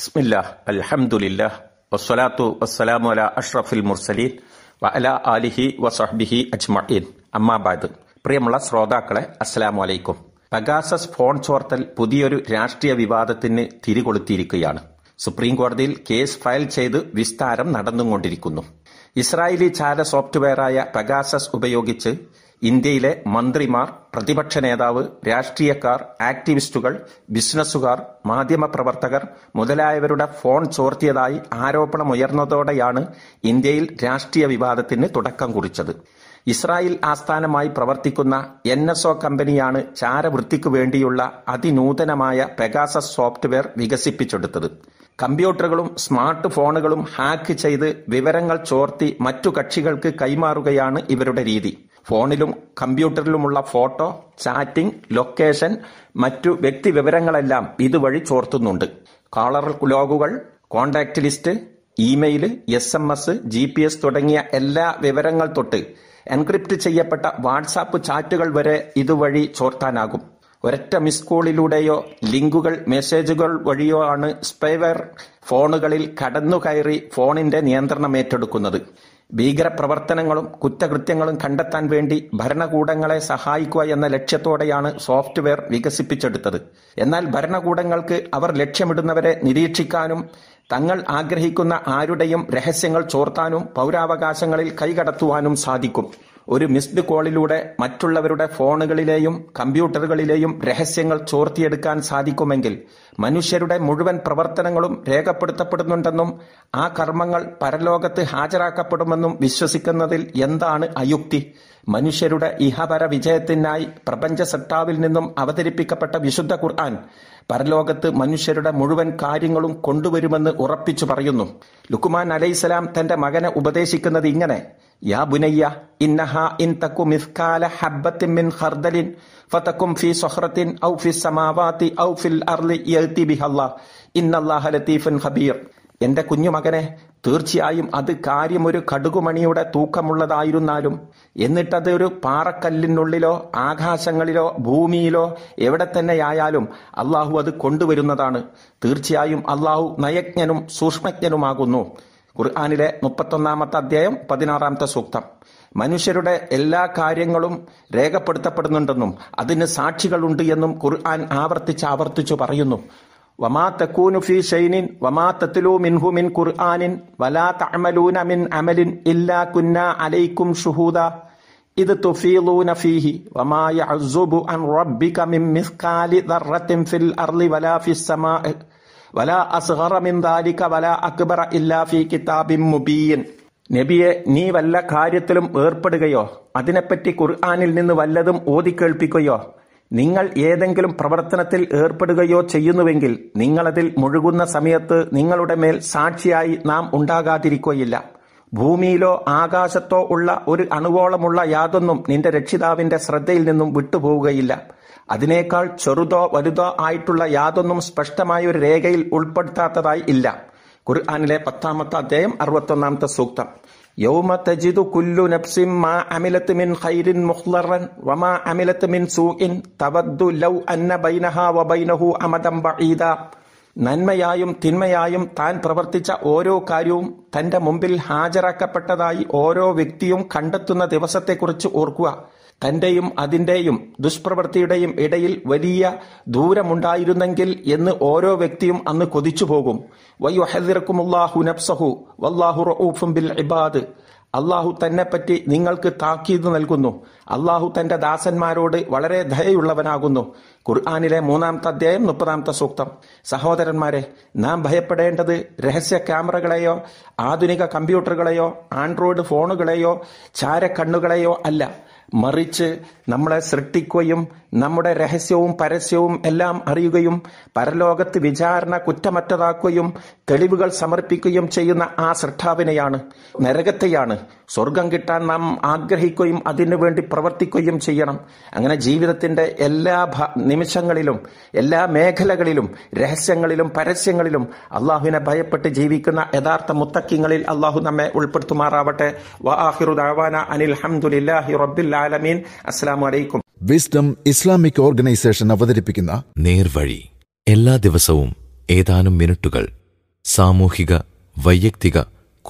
ബിസ്മില്ലാഹ് അൽഹംദുലില്ലാഹ് വസ്സലാത്തു വസ്സലാമു അല അഷ്റഫുൽ മുർസലീൻ വ അല ആലിഹി വസഹ്ബിഹി അജ്മഈൻ അമ്മാബാദ് പ്രിയമുള്ള ശ്രോതാക്കളെ അസ്സലാമു അലൈക്കും പഗാസസ് ഫോൺ ചോർത്തൽ പുതിയൊരു രാഷ്ട്രീയ വിവാദത്തിന് തിരികൊളുത്തിയിരിക്കുകയാണ് സുപ്രീം കോടതിയിൽ കേസ് ഫയൽ ചെയ്ത് വിസ്താരം നടന്നുകൊണ്ടിരിക്കുന്നു ഇസ്രായേലി ചാര സോഫ്റ്റ്വെയറായ പഗാസസ് ഉപയോഗിച്ച് ഇന്ത്യയിലെ മന്ത്രിമാർ പ്രതിപക്ഷ നേതാവ് രാഷ്ട്രീയക്കാർ ആക്ടിവിസ്റ്റുകൾ ബിസിനസ്സുകാർ മാധ്യമപ്രവർത്തകർ മുതലായവരുടെ ഫോൺ ചോർത്തിയതായി ആരോപണമുയർന്നതോടെയാണ് ഇന്ത്യയിൽ രാഷ്ട്രീയ വിവാദത്തിന് തുടക്കം കുറിച്ചത് ഇസ്രായേൽ ആസ്ഥാനമായി പ്രവർത്തിക്കുന്ന എൻ എസ് ഒ കമ്പനിയാണ് ചാരവൃത്തിക്കു വേണ്ടിയുള്ള അതിനൂതനമായ പെഗാസസ് സോഫ്റ്റ്വെയർ വികസിപ്പിച്ചെടുത്തത് കമ്പ്യൂട്ടറുകളും സ്മാർട്ട് ഫോണുകളും ഹാക്ക് ചെയ്ത് വിവരങ്ങൾ ചോർത്തി മറ്റു കക്ഷികൾക്ക് കൈമാറുകയാണ് ഇവരുടെ രീതി ഫോണിലും കമ്പ്യൂട്ടറിലുമുള്ള ഫോട്ടോ ചാറ്റിംഗ് ലൊക്കേഷൻ മറ്റു വ്യക്തി വിവരങ്ങളെല്ലാം ഇതുവഴി ചോർത്തുന്നുണ്ട് കോളർ ലോഗുകൾ contact list email S M S G P S തുടങ്ങിയ എല്ലാ വിവരങ്ങൾ തൊട്ട് എൻക്രിപ്റ്റ് ചെയ്യപ്പെട്ട വാട്സാപ്പ് ചാറ്റുകൾ വരെ ഇതുവഴി ചോർത്താനാകും ഒരൊറ്റ മിസ് കോളിലൂടെയോ ലിങ്കുകൾ മെസ്സേജുകൾ വഴിയോ ആണ് സ്പെയർ ഫോണുകളിൽ കടന്നുകയറി ഫോണിന്റെ നിയന്ത്രണം ഏറ്റെടുക്കുന്നത് ഭീകരപ്രവർത്തനങ്ങളും കുറ്റകൃത്യങ്ങളും കണ്ടെത്താൻ വേണ്ടി ഭരണകൂടങ്ങളെ സഹായിക്കുക എന്ന ലക്ഷ്യത്തോടെയാണ് സോഫ്റ്റ്വെയർ വികസിപ്പിച്ചെടുത്തത് എന്നാൽ ഭരണകൂടങ്ങൾക്ക് അവർ ലക്ഷ്യമിടുന്നവരെ നിരീക്ഷിക്കാനും തങ്ങൾ ആഗ്രഹിക്കുന്ന ആരുടെയും രഹസ്യങ്ങൾ ചോർത്താനും പൗരാവകാശങ്ങളിൽ കൈകടത്തുവാനും സാധിക്കും ഒരു മിസ്ഡ് കോളിലൂടെ മറ്റുള്ളവരുടെ ഫോണുകളിലെയും കമ്പ്യൂട്ടറുകളിലെയും രഹസ്യങ്ങൾ ചോർത്തിയെടുക്കാൻ സാധിക്കുമെങ്കിൽ മനുഷ്യരുടെ മുഴുവൻ പ്രവർത്തനങ്ങളും രേഖപ്പെടുത്തപ്പെടുന്നുണ്ടെന്നും ആ കർമ്മങ്ങൾ പരലോകത്ത് ഹാജരാക്കപ്പെടുമെന്നും വിശ്വസിക്കുന്നതിൽ എന്താണ് അയുക്തി മനുഷ്യരുടെ ഇഹപര വിജയത്തിനായി പ്രപഞ്ച സട്ടാവിൽ നിന്നും അവതരിപ്പിക്കപ്പെട്ട വിശുദ്ധ ഖുർആൻ പരലോകത്ത് മനുഷ്യരുടെ മുഴുവൻ കാര്യങ്ങളും കൊണ്ടുവരുമെന്ന് ഉറപ്പിച്ചു പറയുന്നു ലുക്കുമാൻ അലൈസലാം തന്റെ മകനെ ഉപദേശിക്കുന്നത് ഇങ്ങനെ യാ ബുനയ്യ ഇന്നഹ ഹബ്ബത്തിൻ മിൻ ഫി ഔ ഔ ഫിൽ ബിഹല്ലാ ഹബീർ എന്റെ കുഞ്ഞുമകനെ തീർച്ചയായും അത് കാര്യം ഒരു കടുകുമണിയുടെ തൂക്കമുള്ളതായിരുന്നാലും എന്നിട്ടത് ഒരു പാറക്കല്ലിനുള്ളിലോ ആകാശങ്ങളിലോ ഭൂമിയിലോ എവിടെ തന്നെയായാലും അള്ളാഹു അത് കൊണ്ടുവരുന്നതാണ് തീർച്ചയായും അള്ളാഹു നയജ്ഞനും സൂക്ഷ്മജ്ഞനുമാകുന്നു ഖുർആാനിലെ മുപ്പത്തൊന്നാമത്തെ അധ്യായം പതിനാറാമത്തെ സൂക്തം മനുഷ്യരുടെ എല്ലാ കാര്യങ്ങളും രേഖപ്പെടുത്തപ്പെടുന്നുണ്ടെന്നും അതിന് സാക്ഷികളുണ്ട് എന്നും ഖുർആൻ ആവർത്തിച്ച് ആവർത്തിച്ചു പറയുന്നു വമാ തക്കൂനുഫി ഷൈനിൻ വമാ തത്ലു മിൻഹു മിൻ ഖുർആനിൻ വലാ തഅമലൂന മിൻ അമലിൻ ഇല്ലാ കുന്ന അലൈക്കും ഷുഹൂദ ഇത് തുഫീലൂന ഫീഹി വമാ യഅസുബു അൻ റബ്ബിക മിൻ മിസ്കാലി ദർറത്തിൻ ഫിൽ അർളി വലാ ഫിസ് സമാ വലാ അസ്ഗറ മിൻ ദാലിക വലാ അക്ബറ ഇല്ലാ ഫീ കിതാബിൻ മുബീൻ നബിയെ നീ വല്ല കാര്യത്തിലും ഏർപ്പെടുകയോ അതിനെപ്പറ്റി ഖുർആനിൽ നിന്ന് വല്ലതും ഓതി ഓതിക്കേൾപ്പിക്കുകയോ നിങ്ങൾ ഏതെങ്കിലും പ്രവർത്തനത്തിൽ ഏർപ്പെടുകയോ ചെയ്യുന്നുവെങ്കിൽ നിങ്ങളതിൽ മുഴുകുന്ന സമയത്ത് നിങ്ങളുടെ മേൽ സാക്ഷിയായി നാം ഉണ്ടാകാതിരിക്കുകയില്ല ഭൂമിയിലോ ആകാശത്തോ ഉള്ള ഒരു അണുവോളമുള്ള യാതൊന്നും നിന്റെ രക്ഷിതാവിന്റെ ശ്രദ്ധയിൽ നിന്നും വിട്ടുപോവുകയില്ല അതിനേക്കാൾ ചെറുതോ വലുതോ ആയിട്ടുള്ള യാതൊന്നും സ്പഷ്ടമായ ഒരു രേഖയിൽ ഉൾപ്പെടുത്താത്തതായി ഇല്ല ഖുർആാനിലെ പത്താമത്തെ അധ്യായം അറുപത്തൊന്നാമത്തെ സൂക്തം നന്മയായും തിന്മയായും താൻ പ്രവർത്തിച്ച ഓരോ കാര്യവും തന്റെ മുമ്പിൽ ഹാജരാക്കപ്പെട്ടതായി ഓരോ വ്യക്തിയും കണ്ടെത്തുന്ന ദിവസത്തെക്കുറിച്ച് ഓർക്കുക തന്റെയും അതിന്റെയും ദുഷ്പ്രവൃത്തിയുടെയും ഇടയിൽ വലിയ ദൂരമുണ്ടായിരുന്നെങ്കിൽ എന്ന് ഓരോ വ്യക്തിയും അന്ന് കൊതിച്ചു പോകും വയ്യുഹദിറക്കുമുല്ലാഹു അള്ളാഹു വല്ലാഹു പറ്റി ബിൽ ഇബാദ് തന്നെപ്പറ്റി നിങ്ങൾക്ക് താക്കീത് നൽകുന്നു അള്ളാഹു തന്റെ ദാസന്മാരോട് വളരെ ദയയുള്ളവനാകുന്നു ഖുർആാനിലെ മൂന്നാമത്തെ അധ്യായം മുപ്പതാമത്തെ സൂക്തം സഹോദരന്മാരെ നാം ഭയപ്പെടേണ്ടത് രഹസ്യ ക്യാമറകളെയോ ആധുനിക കമ്പ്യൂട്ടറുകളെയോ ആൻഡ്രോയിഡ് ഫോണുകളെയോ ചാരക്കണ്ണുകളെയോ അല്ല മറിച്ച് നമ്മളെ സൃഷ്ടിക്കുകയും നമ്മുടെ രഹസ്യവും പരസ്യവും എല്ലാം അറിയുകയും പരലോകത്ത് വിചാരണ കുറ്റമറ്റതാക്കുകയും തെളിവുകൾ സമർപ്പിക്കുകയും ചെയ്യുന്ന ആ സൃഷ്ടാവിനെയാണ് നരകത്തെയാണ് സ്വർഗം കിട്ടാൻ നാം ആഗ്രഹിക്കുകയും അതിനുവേണ്ടി പ്രവർത്തിക്കുകയും ചെയ്യണം അങ്ങനെ ജീവിതത്തിന്റെ എല്ലാ നിമിഷങ്ങളിലും എല്ലാ മേഖലകളിലും രഹസ്യങ്ങളിലും പരസ്യങ്ങളിലും അള്ളാഹുവിനെ ഭയപ്പെട്ട് ജീവിക്കുന്ന യഥാർത്ഥ മുത്തക്കിങ്ങളിൽ അള്ളാഹു നമ്മെ ഉൾപ്പെടുത്തുമാറാവട്ടെ അനിൽ ഹംദുലില്ലാഹി റബ്ബിൽ ആലമീൻ വിസ്ഡം ഇസ്ലാമിക് ഓർഗനൈസേഷൻ അവതരിപ്പിക്കുന്ന നേർവഴി എല്ലാ ദിവസവും ഏതാനും മിനിറ്റുകൾ സാമൂഹിക വൈയക്തിക